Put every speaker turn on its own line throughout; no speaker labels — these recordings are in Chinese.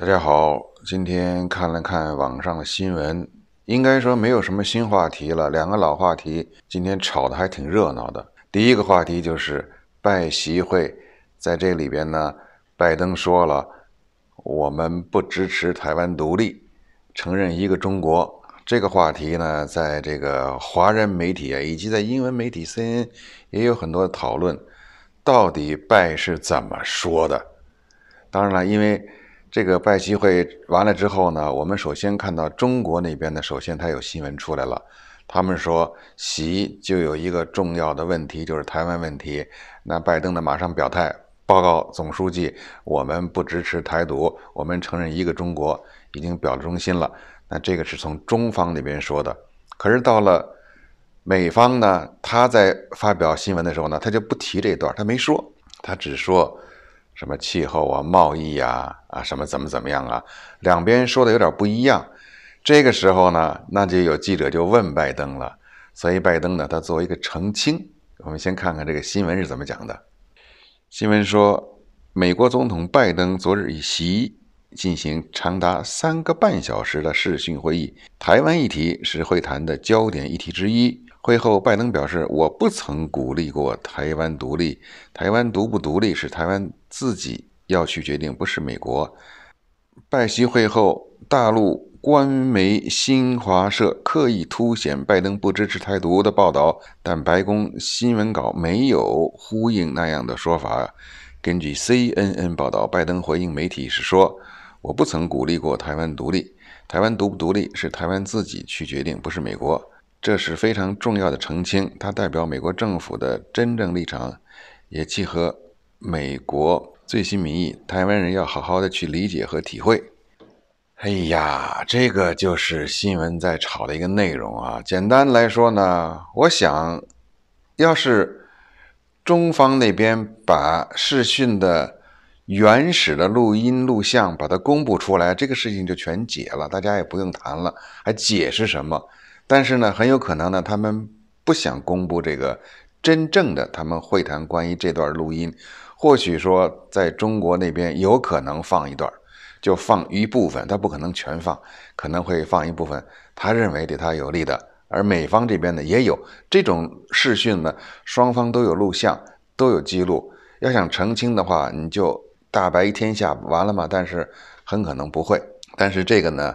大家好，今天看了看网上的新闻，应该说没有什么新话题了，两个老话题，今天吵得还挺热闹的。第一个话题就是拜习会，在这里边呢，拜登说了，我们不支持台湾独立，承认一个中国。这个话题呢，在这个华人媒体啊，以及在英文媒体 C N，也有很多讨论，到底拜是怎么说的？当然了，因为。这个拜习会完了之后呢，我们首先看到中国那边呢，首先它有新闻出来了，他们说习就有一个重要的问题，就是台湾问题。那拜登呢，马上表态，报告总书记，我们不支持台独，我们承认一个中国，已经表了忠心了。那这个是从中方那边说的，可是到了美方呢，他在发表新闻的时候呢，他就不提这一段，他没说，他只说。什么气候啊，贸易呀，啊什么怎么怎么样啊，两边说的有点不一样。这个时候呢，那就有记者就问拜登了，所以拜登呢，他作为一个澄清。我们先看看这个新闻是怎么讲的。新闻说，美国总统拜登昨日与席进行长达三个半小时的视讯会议，台湾议题是会谈的焦点议题之一。会后，拜登表示：“我不曾鼓励过台湾独立。台湾独不独立是台湾自己要去决定，不是美国。”拜习会后，大陆官媒新华社刻意凸显拜登不支持台独的报道，但白宫新闻稿没有呼应那样的说法。根据 CNN 报道，拜登回应媒体时说：“我不曾鼓励过台湾独立。台湾独不独立是台湾自己去决定，不是美国。”这是非常重要的澄清，它代表美国政府的真正立场，也契合美国最新民意。台湾人要好好的去理解和体会。哎呀，这个就是新闻在炒的一个内容啊！简单来说呢，我想要是中方那边把视讯的原始的录音录像把它公布出来，这个事情就全解了，大家也不用谈了，还解释什么？但是呢，很有可能呢，他们不想公布这个真正的他们会谈关于这段录音，或许说在中国那边有可能放一段，就放一部分，他不可能全放，可能会放一部分他认为对他有利的。而美方这边呢，也有这种视讯呢，双方都有录像，都有记录。要想澄清的话，你就大白天下完了嘛。但是很可能不会。但是这个呢？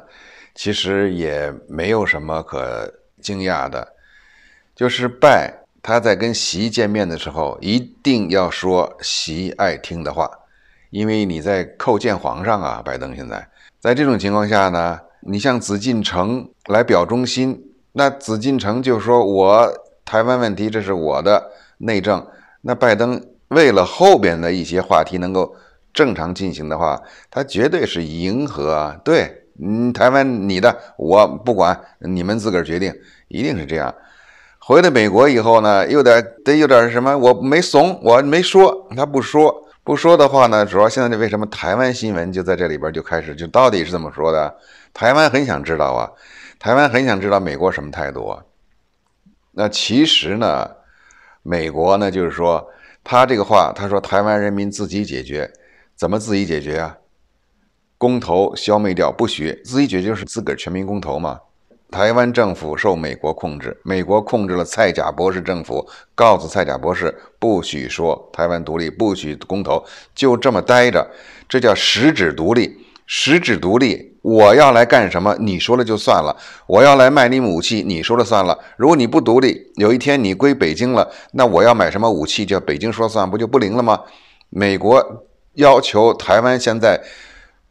其实也没有什么可惊讶的，就是拜他在跟习见面的时候，一定要说习爱听的话，因为你在叩见皇上啊。拜登现在在这种情况下呢，你向紫禁城来表忠心，那紫禁城就说我台湾问题这是我的内政。那拜登为了后边的一些话题能够正常进行的话，他绝对是迎合啊，对。嗯，台湾你的我不管，你们自个儿决定，一定是这样。回到美国以后呢，又得得有点什么？我没怂，我没说，他不说，不说的话呢，主要现在这为什么台湾新闻就在这里边就开始，就到底是怎么说的？台湾很想知道啊，台湾很想知道美国什么态度啊？那其实呢，美国呢就是说，他这个话，他说台湾人民自己解决，怎么自己解决啊？公投消灭掉不许自己决就是自个儿全民公投嘛。台湾政府受美国控制，美国控制了蔡甲博士政府，告诉蔡甲博士不许说台湾独立，不许公投，就这么待着。这叫实质独立。实质独立，我要来干什么？你说了就算了。我要来卖你武器，你说了算了。如果你不独立，有一天你归北京了，那我要买什么武器，叫北京说算，不就不灵了吗？美国要求台湾现在。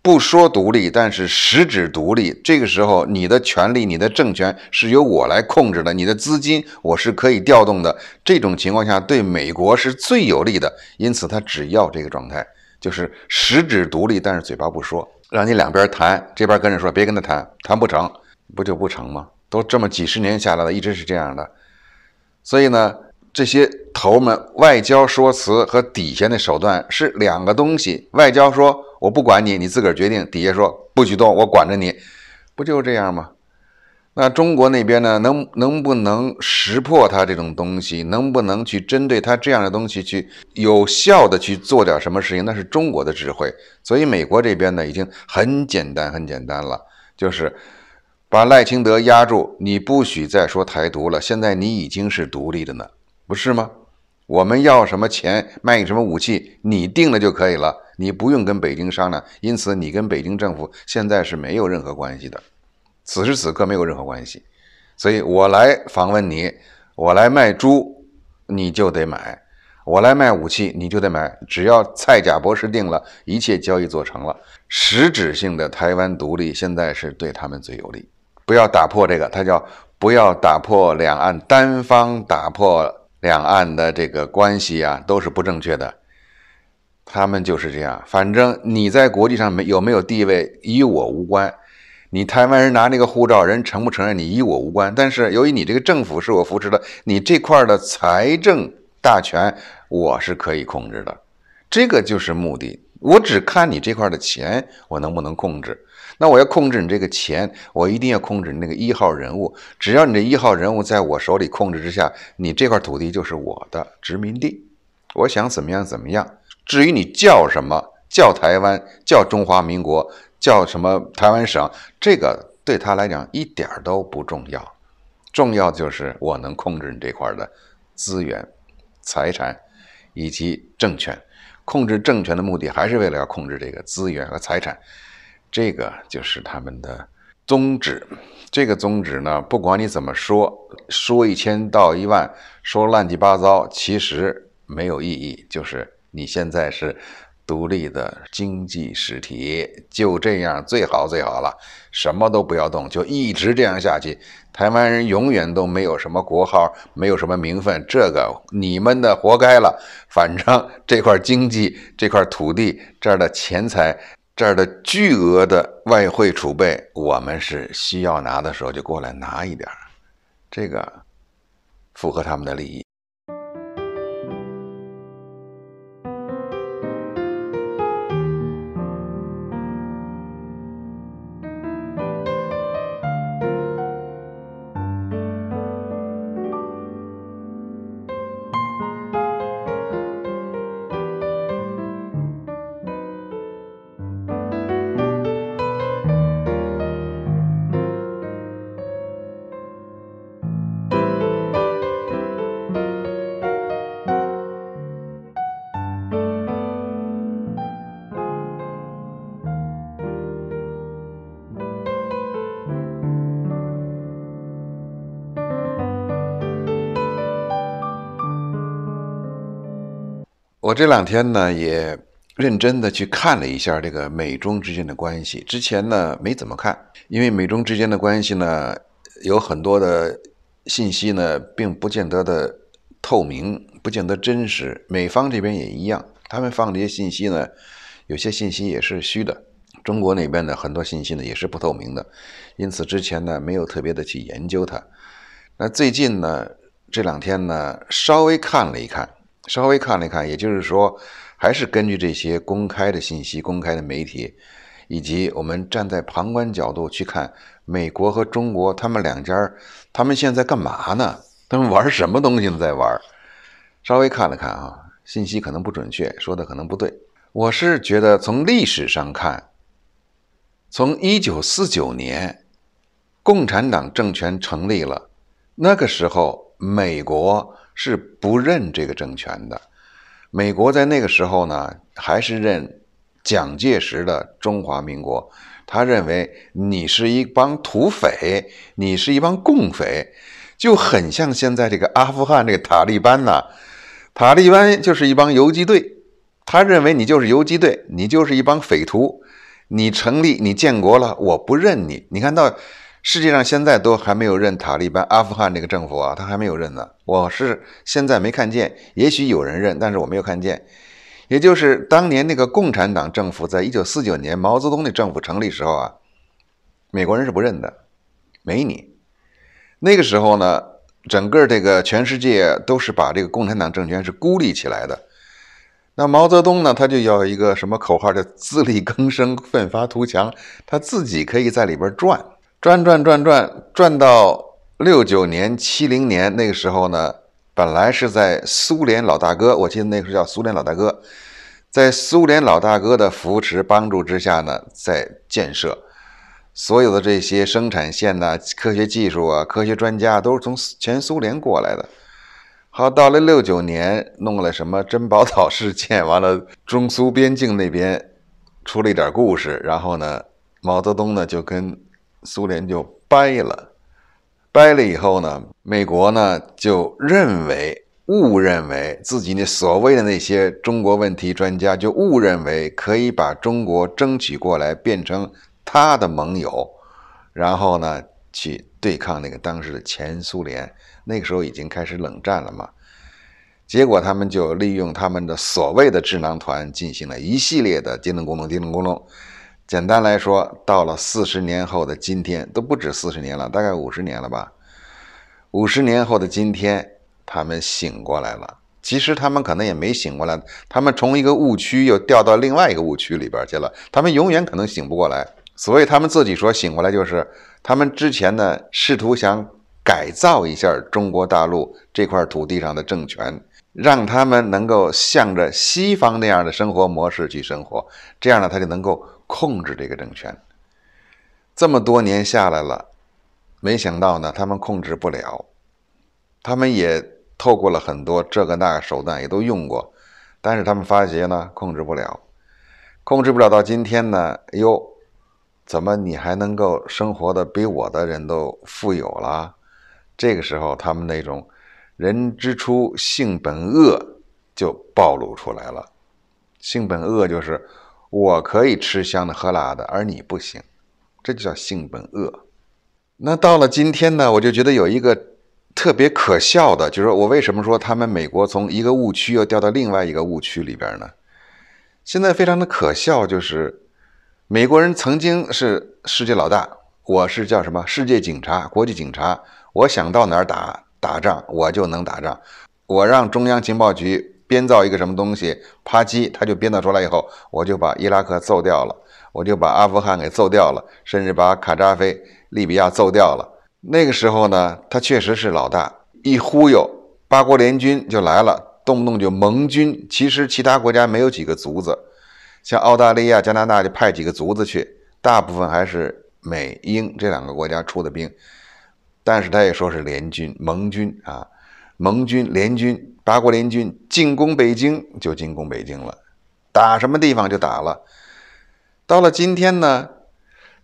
不说独立，但是实质独立。这个时候，你的权利、你的政权是由我来控制的，你的资金我是可以调动的。这种情况下，对美国是最有利的，因此他只要这个状态，就是实质独立，但是嘴巴不说，让你两边谈，这边跟着说，别跟他谈，谈不成，不就不成吗？都这么几十年下来了，一直是这样的，所以呢。这些头们外交说辞和底下的手段是两个东西。外交说：“我不管你，你自个儿决定。”底下说：“不许动，我管着你。”不就这样吗？那中国那边呢？能能不能识破他这种东西？能不能去针对他这样的东西去有效的去做点什么事情？那是中国的智慧。所以美国这边呢，已经很简单很简单了，就是把赖清德压住，你不许再说台独了。现在你已经是独立的呢。不是吗？我们要什么钱卖什么武器，你定了就可以了，你不用跟北京商量。因此，你跟北京政府现在是没有任何关系的，此时此刻没有任何关系。所以我来访问你，我来卖猪，你就得买；我来卖武器，你就得买。只要蔡甲博士定了，一切交易做成了，实质性的台湾独立现在是对他们最有利。不要打破这个，它叫不要打破两岸单方打破。两岸的这个关系呀，都是不正确的。他们就是这样，反正你在国际上没有没有地位，与我无关。你台湾人拿那个护照，人承不承认你，与我无关。但是由于你这个政府是我扶持的，你这块的财政大权我是可以控制的，这个就是目的。我只看你这块的钱，我能不能控制。那我要控制你这个钱，我一定要控制你那个一号人物。只要你这一号人物在我手里控制之下，你这块土地就是我的殖民地。我想怎么样怎么样。至于你叫什么，叫台湾，叫中华民国，叫什么台湾省，这个对他来讲一点都不重要。重要就是我能控制你这块的资源、财产以及政权。控制政权的目的还是为了要控制这个资源和财产。这个就是他们的宗旨。这个宗旨呢，不管你怎么说，说一千道一万，说乱七八糟，其实没有意义。就是你现在是独立的经济实体，就这样最好最好了，什么都不要动，就一直这样下去。台湾人永远都没有什么国号，没有什么名分，这个你们的活该了。反正这块经济，这块土地，这儿的钱财。这儿的巨额的外汇储备，我们是需要拿的时候就过来拿一点儿，这个符合他们的利益。这两天呢，也认真的去看了一下这个美中之间的关系。之前呢，没怎么看，因为美中之间的关系呢，有很多的信息呢，并不见得的透明，不见得真实。美方这边也一样，他们放这些信息呢，有些信息也是虚的。中国那边的很多信息呢也是不透明的，因此之前呢，没有特别的去研究它。那最近呢，这两天呢，稍微看了一看。稍微看了看，也就是说，还是根据这些公开的信息、公开的媒体，以及我们站在旁观角度去看美国和中国，他们两家，他们现在干嘛呢？他们玩什么东西呢？在玩？稍微看了看啊，信息可能不准确，说的可能不对。我是觉得从历史上看，从一九四九年共产党政权成立了，那个时候美国。是不认这个政权的。美国在那个时候呢，还是认蒋介石的中华民国。他认为你是一帮土匪，你是一帮共匪，就很像现在这个阿富汗这个塔利班呐。塔利班就是一帮游击队，他认为你就是游击队，你就是一帮匪徒。你成立，你建国了，我不认你。你看到？世界上现在都还没有认塔利班，阿富汗这个政府啊，他还没有认呢。我是现在没看见，也许有人认，但是我没有看见。也就是当年那个共产党政府，在一九四九年毛泽东的政府成立时候啊，美国人是不认的，没你。那个时候呢，整个这个全世界都是把这个共产党政权是孤立起来的。那毛泽东呢，他就要一个什么口号叫自力更生、奋发图强，他自己可以在里边转。转转转转转到六九年七零年那个时候呢，本来是在苏联老大哥，我记得那个时候叫苏联老大哥，在苏联老大哥的扶持帮助之下呢，在建设，所有的这些生产线呢、科学技术啊、科学专家都是从全苏联过来的。好，到了六九年，弄了什么珍宝岛事件，完了中苏边境那边出了一点故事，然后呢，毛泽东呢就跟。苏联就掰了，掰了以后呢，美国呢就认为，误认为自己的所谓的那些中国问题专家就误认为可以把中国争取过来，变成他的盟友，然后呢去对抗那个当时的前苏联。那个时候已经开始冷战了嘛，结果他们就利用他们的所谓的智囊团进行了一系列的低能攻咚低能攻咚”。简单来说，到了四十年后的今天，都不止四十年了，大概五十年了吧。五十年后的今天，他们醒过来了。其实他们可能也没醒过来，他们从一个误区又掉到另外一个误区里边去了。他们永远可能醒不过来，所以他们自己说醒过来就是他们之前呢试图想改造一下中国大陆这块土地上的政权，让他们能够向着西方那样的生活模式去生活，这样呢他就能够。控制这个政权，这么多年下来了，没想到呢，他们控制不了，他们也透过了很多这个那个手段，也都用过，但是他们发觉呢，控制不了，控制不了到今天呢，哟，呦，怎么你还能够生活的比我的人都富有啦？这个时候，他们那种“人之初，性本恶”就暴露出来了，“性本恶”就是。我可以吃香的喝辣的，而你不行，这就叫性本恶。那到了今天呢，我就觉得有一个特别可笑的，就是我为什么说他们美国从一个误区又掉到另外一个误区里边呢？现在非常的可笑，就是美国人曾经是世界老大，我是叫什么世界警察、国际警察，我想到哪儿打打仗我就能打仗，我让中央情报局。编造一个什么东西，啪叽，他就编造出来以后，我就把伊拉克揍掉了，我就把阿富汗给揍掉了，甚至把卡扎菲、利比亚揍掉了。那个时候呢，他确实是老大，一忽悠，八国联军就来了，动不动就盟军。其实其他国家没有几个卒子，像澳大利亚、加拿大就派几个卒子去，大部分还是美英这两个国家出的兵，但是他也说是联军、盟军啊。盟军联军八国联军进攻北京就进攻北京了，打什么地方就打了。到了今天呢，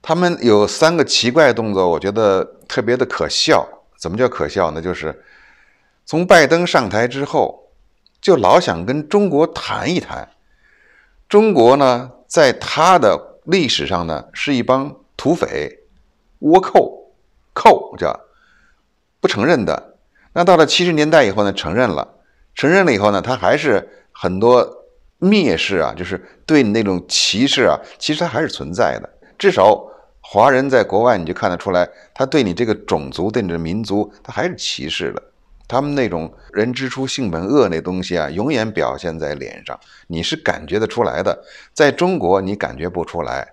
他们有三个奇怪动作，我觉得特别的可笑。怎么叫可笑呢？就是从拜登上台之后，就老想跟中国谈一谈。中国呢，在他的历史上呢，是一帮土匪、倭寇，寇叫不承认的。那到了七十年代以后呢？承认了，承认了以后呢？他还是很多蔑视啊，就是对你那种歧视啊，其实他还是存在的。至少华人在国外，你就看得出来，他对你这个种族、对你的民族，他还是歧视的。他们那种“人之初，性本恶”那东西啊，永远表现在脸上，你是感觉得出来的。在中国，你感觉不出来。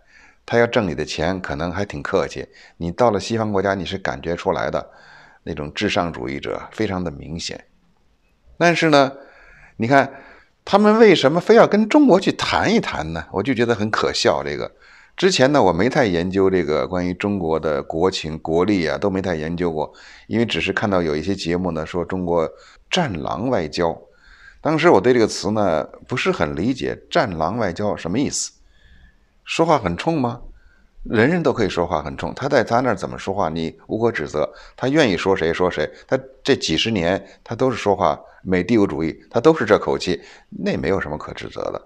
他要挣你的钱，可能还挺客气。你到了西方国家，你是感觉出来的。那种至上主义者非常的明显，但是呢，你看他们为什么非要跟中国去谈一谈呢？我就觉得很可笑。这个之前呢，我没太研究这个关于中国的国情国力啊，都没太研究过，因为只是看到有一些节目呢说中国“战狼外交”，当时我对这个词呢不是很理解，“战狼外交”什么意思？说话很冲吗？人人都可以说话很冲，他在他那儿怎么说话，你无可指责。他愿意说谁说谁，他这几十年他都是说话美帝国主义，他都是这口气，那没有什么可指责的。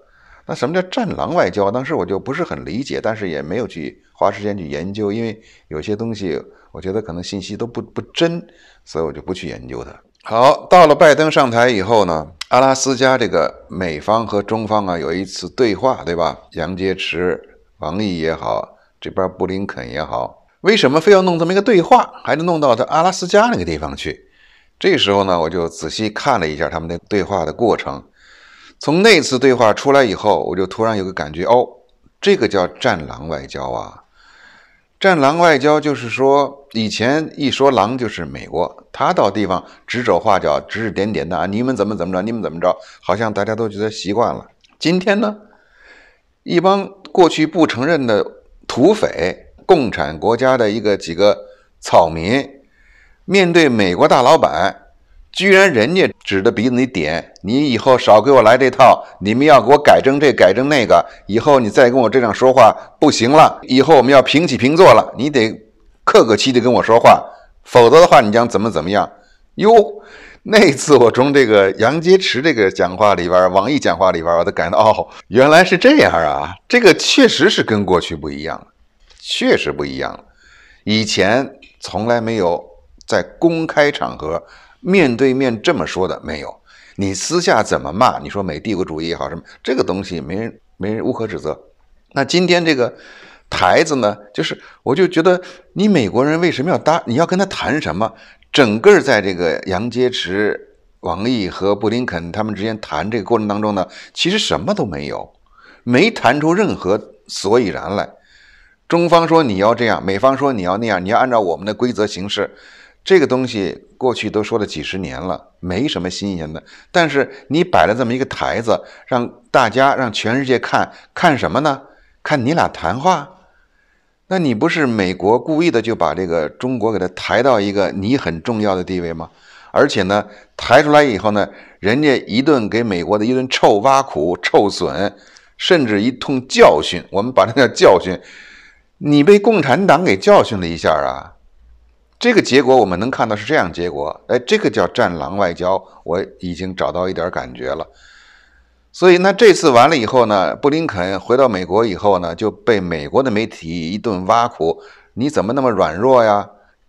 那什么叫战狼外交？当时我就不是很理解，但是也没有去花时间去研究，因为有些东西我觉得可能信息都不不真，所以我就不去研究它。好，到了拜登上台以后呢，阿拉斯加这个美方和中方啊有一次对话，对吧？杨洁篪、王毅也好。这边布林肯也好，为什么非要弄这么一个对话，还得弄到他阿拉斯加那个地方去？这时候呢，我就仔细看了一下他们的对话的过程。从那次对话出来以后，我就突然有个感觉，哦，这个叫战狼外交啊！战狼外交就是说，以前一说狼就是美国，他到地方指手画脚、指指点点的啊，你们怎么怎么着，你们怎么着，好像大家都觉得习惯了。今天呢，一帮过去不承认的。土匪、共产国家的一个几个草民，面对美国大老板，居然人家指着鼻子你点，你以后少给我来这套。你们要给我改正这改正那个，以后你再跟我这样说话不行了。以后我们要平起平坐了，你得客客气气跟我说话，否则的话你将怎么怎么样？哟。那次我从这个杨洁篪这个讲话里边，网易讲话里边，我都感到哦，原来是这样啊！这个确实是跟过去不一样确实不一样了。以前从来没有在公开场合面对面这么说的，没有。你私下怎么骂？你说美帝国主义也好什么，这个东西没人没人无可指责。那今天这个台子呢，就是我就觉得你美国人为什么要搭？你要跟他谈什么？整个在这个杨洁篪、王毅和布林肯他们之间谈这个过程当中呢，其实什么都没有，没谈出任何所以然来。中方说你要这样，美方说你要那样，你要按照我们的规则行事。这个东西过去都说了几十年了，没什么新鲜的。但是你摆了这么一个台子，让大家让全世界看看什么呢？看你俩谈话。那你不是美国故意的就把这个中国给他抬到一个你很重要的地位吗？而且呢，抬出来以后呢，人家一顿给美国的一顿臭挖苦、臭损，甚至一通教训，我们把它叫教训。你被共产党给教训了一下啊！这个结果我们能看到是这样结果。哎，这个叫战狼外交，我已经找到一点感觉了。所以，那这次完了以后呢？布林肯回到美国以后呢，就被美国的媒体一顿挖苦：“你怎么那么软弱呀？”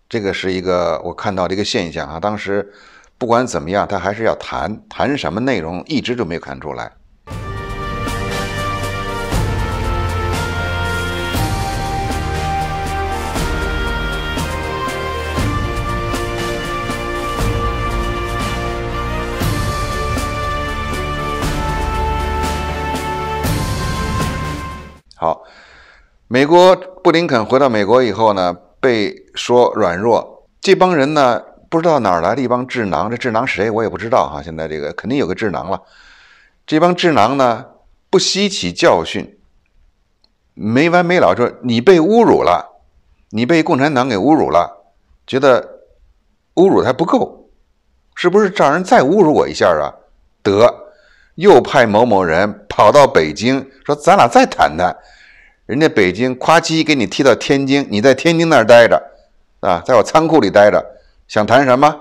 这个是一个我看到的一个现象啊。当时，不管怎么样，他还是要谈，谈什么内容，一直就没谈出来。美国布林肯回到美国以后呢，被说软弱。这帮人呢，不知道哪来的一帮智囊，这智囊谁我也不知道哈。现在这个肯定有个智囊了。这帮智囊呢，不吸取教训，没完没了说你被侮辱了，你被共产党给侮辱了，觉得侮辱还不够，是不是让人再侮辱我一下啊？得，又派某某人跑到北京说咱俩再谈谈。人家北京夸叽给你踢到天津，你在天津那儿待着，啊，在我仓库里待着，想谈什么？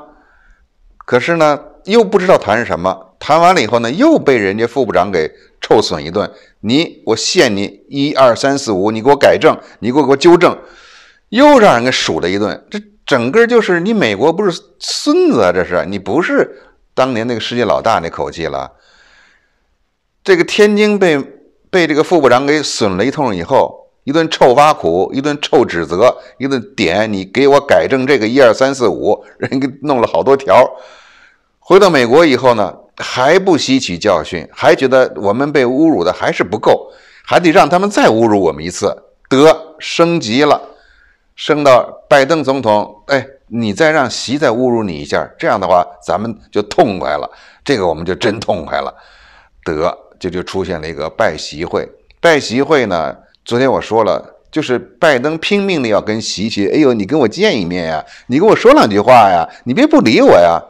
可是呢，又不知道谈什么。谈完了以后呢，又被人家副部长给臭损一顿。你，我限你一二三四五，你给我改正，你给我给我纠正，又让人给数了一顿。这整个就是你美国不是孙子啊，这是你不是当年那个世界老大那口气了。这个天津被。被这个副部长给损了一通以后，一顿臭挖苦，一顿臭指责，一顿点你给我改正这个一二三四五，人给弄了好多条。回到美国以后呢，还不吸取教训，还觉得我们被侮辱的还是不够，还得让他们再侮辱我们一次，得升级了，升到拜登总统，哎，你再让习再侮辱你一下，这样的话咱们就痛快了，这个我们就真痛快了，得。这就出现了一个拜习会，拜习会呢？昨天我说了，就是拜登拼命的要跟习习，哎呦，你跟我见一面呀，你跟我说两句话呀，你别不理我呀。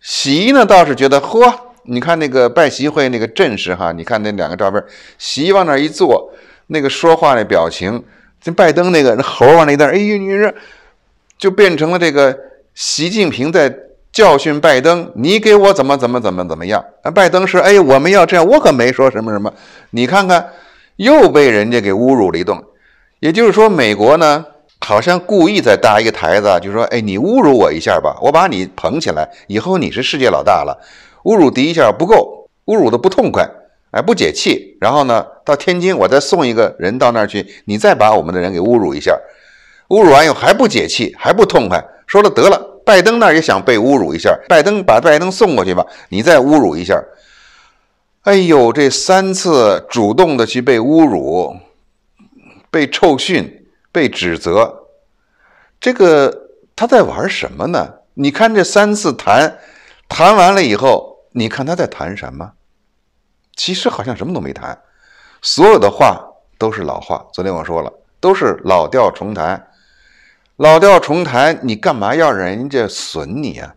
习呢倒是觉得，嚯，你看那个拜习会那个阵势哈，你看那两个照片，习往那一坐，那个说话那表情，跟拜登那个那猴往那一站，哎呦，你说，就变成了这个习近平在。教训拜登，你给我怎么怎么怎么怎么样啊？拜登是哎，我们要这样，我可没说什么什么。你看看，又被人家给侮辱了一顿。也就是说，美国呢，好像故意在搭一个台子，就说哎，你侮辱我一下吧，我把你捧起来，以后你是世界老大了。侮辱第一下不够，侮辱的不痛快，哎，不解气。然后呢，到天津，我再送一个人到那儿去，你再把我们的人给侮辱一下，侮辱完以后还不解气，还不痛快。说了得了。拜登那也想被侮辱一下，拜登把拜登送过去吧，你再侮辱一下。哎呦，这三次主动的去被侮辱、被臭训、被指责，这个他在玩什么呢？你看这三次谈谈完了以后，你看他在谈什么？其实好像什么都没谈，所有的话都是老话。昨天我说了，都是老调重弹。老调重弹，你干嘛要人家损你啊？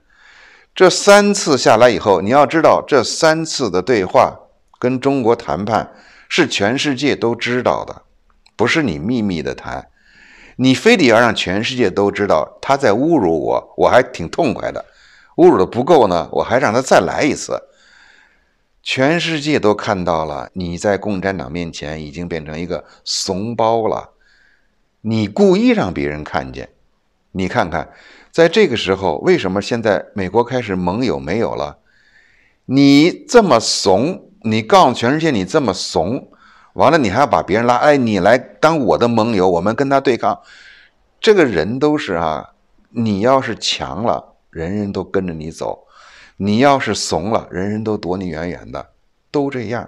这三次下来以后，你要知道，这三次的对话跟中国谈判是全世界都知道的，不是你秘密的谈。你非得要让全世界都知道他在侮辱我，我还挺痛快的。侮辱的不够呢，我还让他再来一次。全世界都看到了，你在共产党面前已经变成一个怂包了。你故意让别人看见，你看看，在这个时候，为什么现在美国开始盟友没有了？你这么怂，你告诉全世界你这么怂，完了你还要把别人拉，哎，你来当我的盟友，我们跟他对抗。这个人都是啊，你要是强了，人人都跟着你走；你要是怂了，人人都躲你远远的，都这样，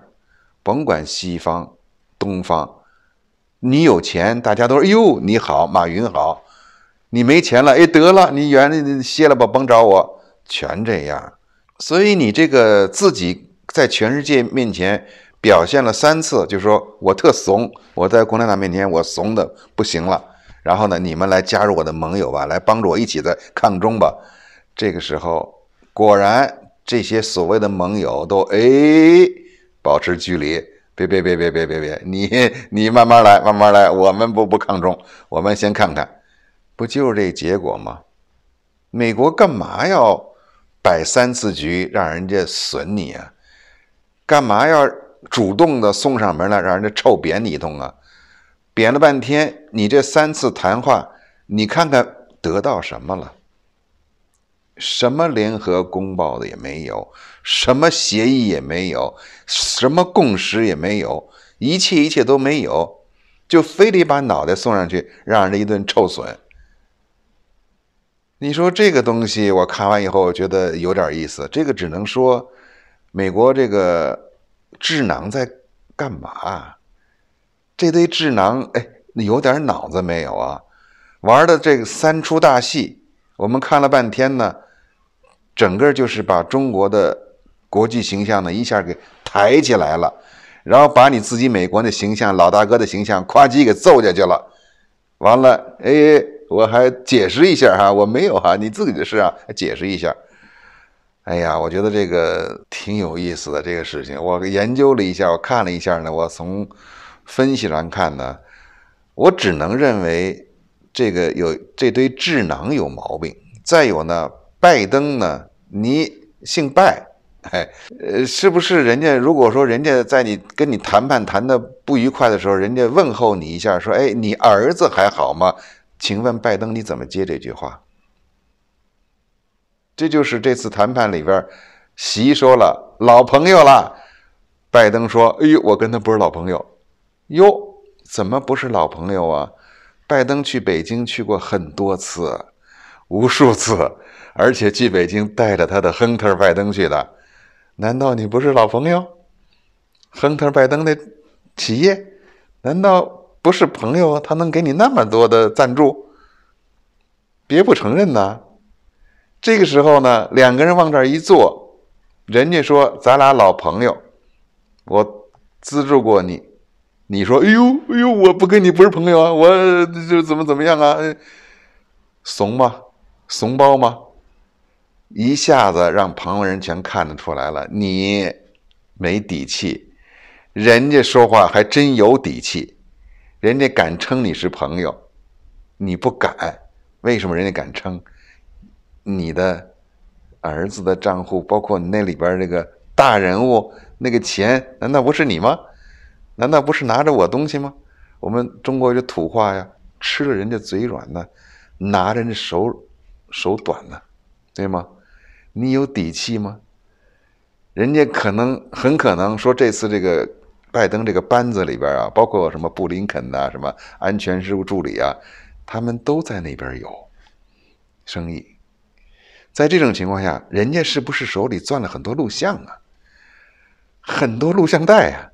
甭管西方、东方。你有钱，大家都说哟你好，马云好。你没钱了，哎得了，你原来歇了吧，甭找我，全这样。所以你这个自己在全世界面前表现了三次，就是说我特怂，我在共产党面前我怂的不行了。然后呢，你们来加入我的盟友吧，来帮助我一起在抗中吧。这个时候，果然这些所谓的盟友都哎保持距离。别别别别别别别！你你慢慢来，慢慢来。我们不不抗中，我们先看看，不就是这结果吗？美国干嘛要摆三次局，让人家损你啊？干嘛要主动的送上门来，让人家臭扁你一顿啊？扁了半天，你这三次谈话，你看看得到什么了？什么联合公报的也没有，什么协议也没有，什么共识也没有，一切一切都没有，就非得把脑袋送上去，让人一顿臭损。你说这个东西，我看完以后觉得有点意思。这个只能说，美国这个智囊在干嘛？这堆智囊，哎，有点脑子没有啊？玩的这个三出大戏，我们看了半天呢。整个就是把中国的国际形象呢一下给抬起来了，然后把你自己美国的形象老大哥的形象夸叽给揍下去了。完了，哎，我还解释一下哈，我没有哈，你自己的事啊，解释一下。哎呀，我觉得这个挺有意思的这个事情，我研究了一下，我看了一下呢，我从分析上看呢，我只能认为这个有这堆智囊有毛病。再有呢，拜登呢。你姓拜，哎，呃，是不是人家如果说人家在你跟你谈判谈的不愉快的时候，人家问候你一下，说：“哎，你儿子还好吗？”请问拜登你怎么接这句话？这就是这次谈判里边，习说了老朋友了，拜登说：“哎呦，我跟他不是老朋友。”哟，怎么不是老朋友啊？拜登去北京去过很多次。无数次，而且去北京带着他的亨特·拜登去的。难道你不是老朋友？亨特·拜登那企业，难道不是朋友？他能给你那么多的赞助？别不承认呐！这个时候呢，两个人往这儿一坐，人家说咱俩老朋友，我资助过你。你说哎呦哎呦，我不跟你不是朋友啊，我就怎么怎么样啊，怂吗？怂包吗？一下子让旁人全看得出来了，你没底气，人家说话还真有底气，人家敢称你是朋友，你不敢。为什么人家敢称？你的儿子的账户，包括你那里边那个大人物那个钱，难道不是你吗？难道不是拿着我东西吗？我们中国的土话呀，吃了人家嘴软呢，拿着人家手。手短呢，对吗？你有底气吗？人家可能很可能说这次这个拜登这个班子里边啊，包括什么布林肯呐，什么安全事务助理啊，他们都在那边有生意。在这种情况下，人家是不是手里攥了很多录像啊？很多录像带啊，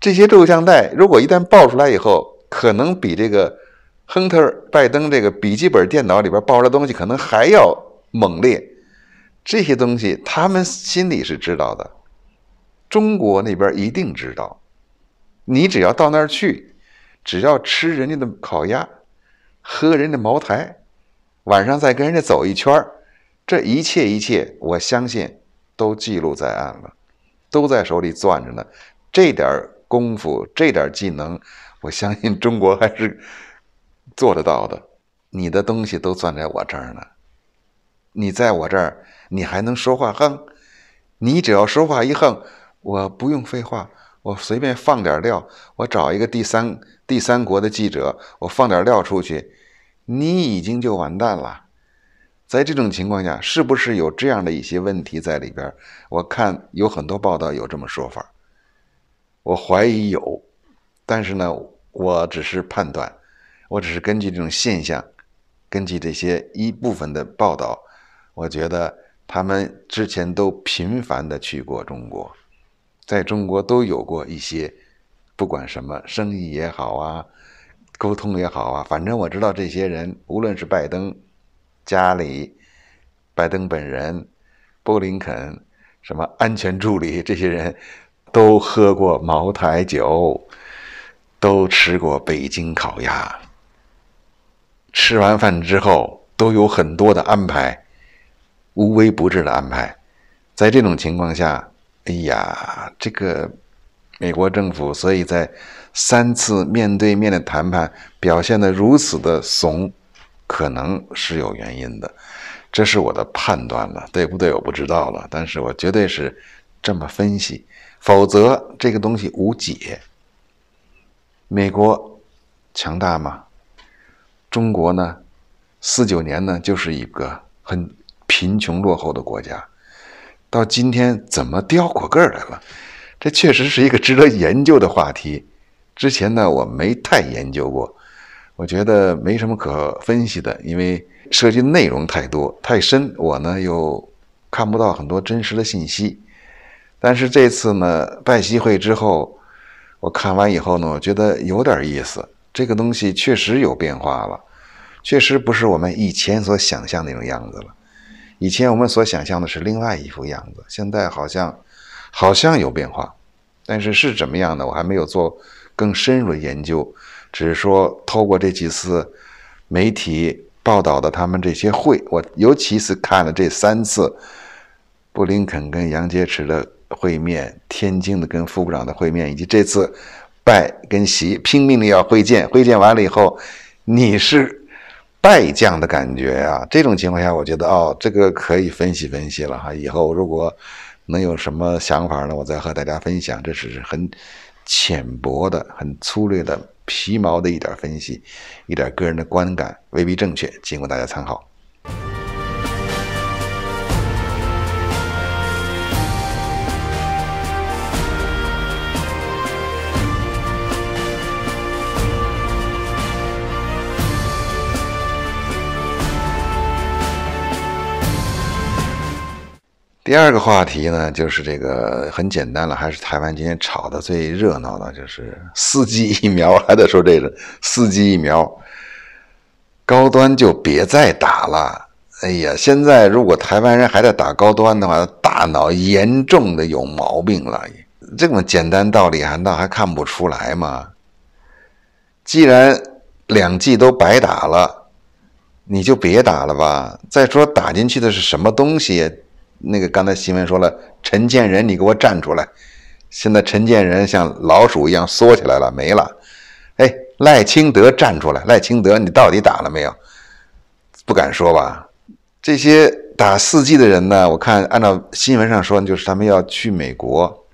这些录像带如果一旦爆出来以后，可能比这个。亨特拜登这个笔记本电脑里边爆出来东西，可能还要猛烈。这些东西他们心里是知道的，中国那边一定知道。你只要到那儿去，只要吃人家的烤鸭，喝人家茅台，晚上再跟人家走一圈这一切一切，我相信都记录在案了，都在手里攥着呢。这点功夫、这点技能，我相信中国还是。做得到的，你的东西都攥在我这儿呢。你在我这儿，你还能说话横？你只要说话一横，我不用废话，我随便放点料，我找一个第三第三国的记者，我放点料出去，你已经就完蛋了。在这种情况下，是不是有这样的一些问题在里边？我看有很多报道有这么说法，我怀疑有，但是呢，我只是判断。我只是根据这种现象，根据这些一部分的报道，我觉得他们之前都频繁的去过中国，在中国都有过一些，不管什么生意也好啊，沟通也好啊，反正我知道这些人，无论是拜登家里、拜登本人、布林肯、什么安全助理，这些人都喝过茅台酒，都吃过北京烤鸭。吃完饭之后都有很多的安排，无微不至的安排。在这种情况下，哎呀，这个美国政府，所以在三次面对面的谈判表现的如此的怂，可能是有原因的。这是我的判断了，对不对？我不知道了，但是我绝对是这么分析。否则这个东西无解。美国强大吗？中国呢，四九年呢，就是一个很贫穷落后的国家，到今天怎么掉过个来了？这确实是一个值得研究的话题。之前呢，我没太研究过，我觉得没什么可分析的，因为涉及内容太多太深，我呢又看不到很多真实的信息。但是这次呢，拜习会之后，我看完以后呢，我觉得有点意思。这个东西确实有变化了，确实不是我们以前所想象那种样子了。以前我们所想象的是另外一副样子，现在好像好像有变化，但是是怎么样的，我还没有做更深入的研究，只是说透过这几次媒体报道的他们这些会，我尤其是看了这三次布林肯跟杨洁篪的会面，天津的跟副部长的会面，以及这次。败跟习拼命的要挥剑，挥剑完了以后，你是败将的感觉啊。这种情况下，我觉得哦，这个可以分析分析了哈。以后如果能有什么想法呢，我再和大家分享。这只是很浅薄的、很粗略的、皮毛的一点分析，一点个人的观感，未必正确，仅供大家参考。第二个话题呢，就是这个很简单了，还是台湾今天炒的最热闹的，就是四季疫苗还得说这个四季疫苗，高端就别再打了。哎呀，现在如果台湾人还在打高端的话，大脑严重的有毛病了。这么简单道理难道还看不出来吗？既然两剂都白打了，你就别打了吧。再说打进去的是什么东西？那个刚才新闻说了，陈建仁，你给我站出来！现在陈建仁像老鼠一样缩起来了，没了。哎，赖清德站出来，赖清德，你到底打了没有？不敢说吧？这些打四 G 的人呢？我看按照新闻上说，就是他们要去美国，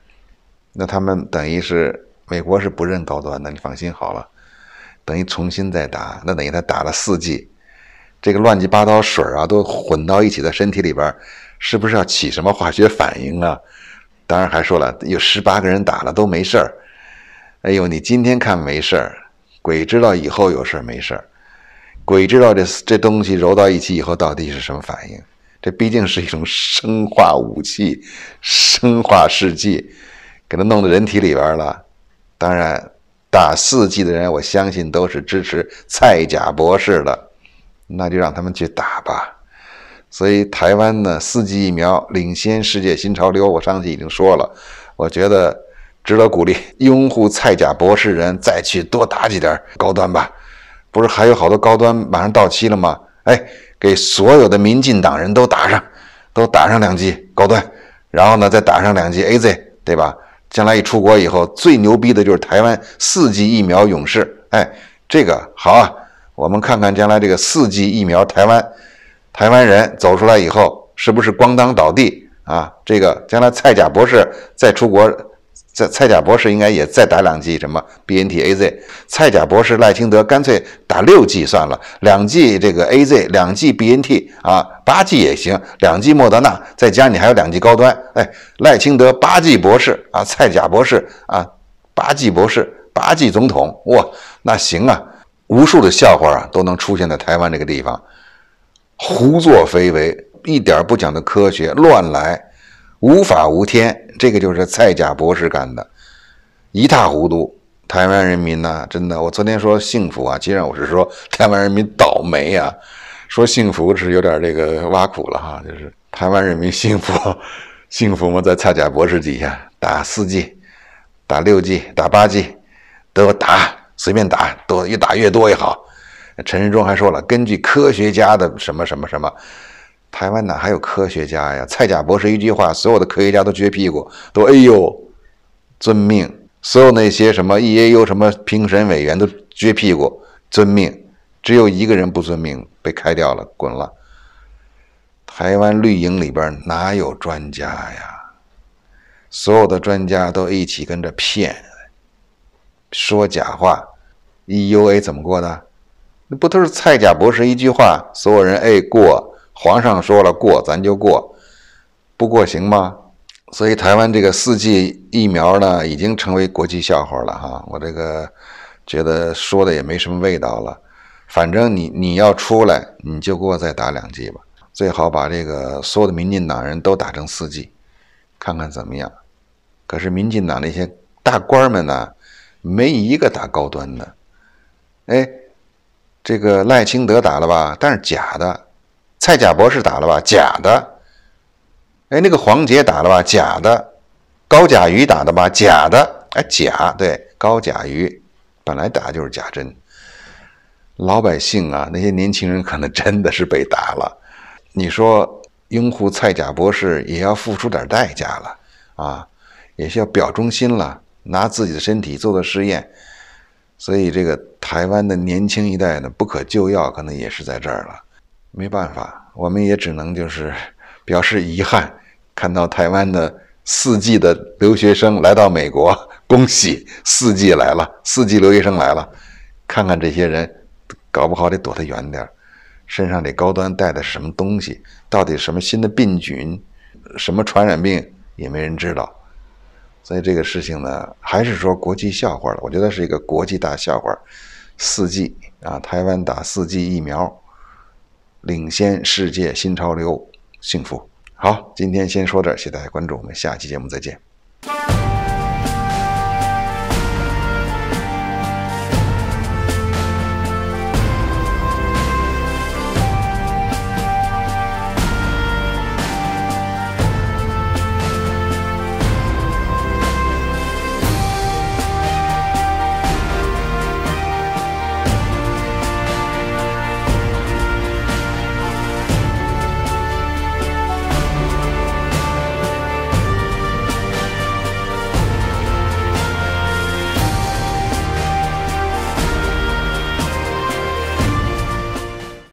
那他们等于是美国是不认高端的，你放心好了，等于重新再打，那等于他打了四 G，这个乱七八糟水啊都混到一起，在身体里边。是不是要起什么化学反应啊？当然，还说了有十八个人打了都没事儿。哎呦，你今天看没事儿，鬼知道以后有事儿没事儿，鬼知道这这东西揉到一起以后到底是什么反应？这毕竟是一种生化武器、生化试剂，给它弄到人体里边了。当然，打四剂的人，我相信都是支持蔡甲博士的，那就让他们去打吧。所以台湾呢，四季疫苗领先世界新潮流。我上期已经说了，我觉得值得鼓励，拥护蔡甲博士人再去多打几点高端吧。不是还有好多高端马上到期了吗？哎，给所有的民进党人都打上，都打上两剂高端，然后呢，再打上两剂 AZ，对吧？将来一出国以后，最牛逼的就是台湾四季疫苗勇士。哎，这个好啊。我们看看将来这个四季疫苗，台湾。台湾人走出来以后，是不是咣当倒地啊？这个将来蔡甲博士再出国，在蔡甲博士应该也再打两剂什么 B N T A Z。蔡甲博士赖清德干脆打六剂算了，两剂这个 A Z，两剂 B N T 啊，八剂也行。两剂莫德纳，再加你还有两剂高端。哎，赖清德八剂博士啊，蔡甲博士啊，八剂博士，八剂总统哇，那行啊，无数的笑话啊都能出现在台湾这个地方。胡作非为，一点不讲的科学，乱来，无法无天，这个就是蔡甲博士干的，一塌糊涂。台湾人民呢，真的，我昨天说幸福啊，其实我是说台湾人民倒霉啊。说幸福是有点这个挖苦了哈，就是台湾人民幸福，幸福吗？在蔡甲博士底下打四 G，打六 G，打八 G，都打，随便打，多越打越多越好。陈世忠还说了，根据科学家的什么什么什么，台湾哪还有科学家呀？蔡甲博士一句话，所有的科学家都撅屁股，都哎呦，遵命。所有那些什么 e a u 什么评审委员都撅屁股，遵命。只有一个人不遵命，被开掉了，滚了。台湾绿营里边哪有专家呀？所有的专家都一起跟着骗，说假话。EUA 怎么过的？不都是蔡家博士一句话，所有人哎过，皇上说了过，咱就过，不过行吗？所以台湾这个四季疫苗呢，已经成为国际笑话了哈。我这个觉得说的也没什么味道了。反正你你要出来，你就给我再打两剂吧，最好把这个所有的民进党人都打成四剂，看看怎么样。可是民进党那些大官们呢，没一个打高端的，哎。这个赖清德打了吧，但是假的；蔡甲博士打了吧，假的。哎，那个黄杰打了吧，假的；高甲鱼打的吧，假的。哎，假对，高甲鱼本来打就是假针。老百姓啊，那些年轻人可能真的是被打了。你说，拥护蔡甲博士也要付出点代价了啊，也需要表忠心了，拿自己的身体做做试验。所以，这个台湾的年轻一代呢，不可救药，可能也是在这儿了。没办法，我们也只能就是表示遗憾。看到台湾的四季的留学生来到美国，恭喜四季来了，四季留学生来了，看看这些人，搞不好得躲他远点儿。身上这高端带的是什么东西？到底什么新的病菌，什么传染病，也没人知道。所以这个事情呢，还是说国际笑话了？我觉得是一个国际大笑话，四 G 啊，台湾打四 G 疫苗，领先世界新潮流，幸福。好，今天先说这，谢谢大家关注，我们下期节目再见。